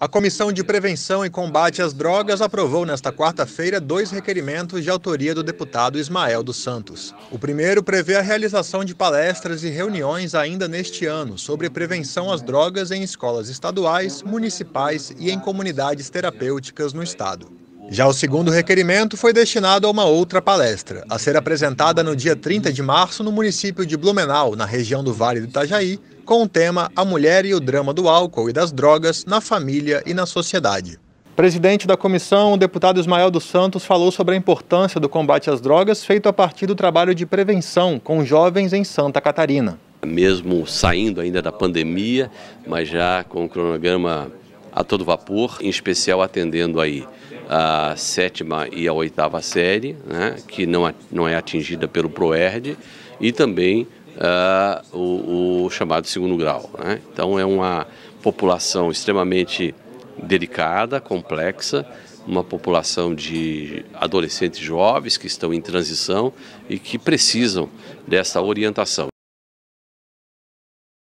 A Comissão de Prevenção e Combate às Drogas aprovou nesta quarta-feira dois requerimentos de autoria do deputado Ismael dos Santos. O primeiro prevê a realização de palestras e reuniões ainda neste ano sobre prevenção às drogas em escolas estaduais, municipais e em comunidades terapêuticas no estado. Já o segundo requerimento foi destinado a uma outra palestra, a ser apresentada no dia 30 de março no município de Blumenau, na região do Vale do Itajaí, com o tema A Mulher e o Drama do Álcool e das Drogas na Família e na Sociedade. Presidente da comissão, o deputado Ismael dos Santos falou sobre a importância do combate às drogas feito a partir do trabalho de prevenção com jovens em Santa Catarina. Mesmo saindo ainda da pandemia, mas já com o cronograma a todo vapor, em especial atendendo aí a sétima e a oitava série, né, que não, não é atingida pelo PROERD, e também uh, o, o, chamado segundo grau. Né? Então é uma população extremamente delicada, complexa, uma população de adolescentes jovens que estão em transição e que precisam dessa orientação.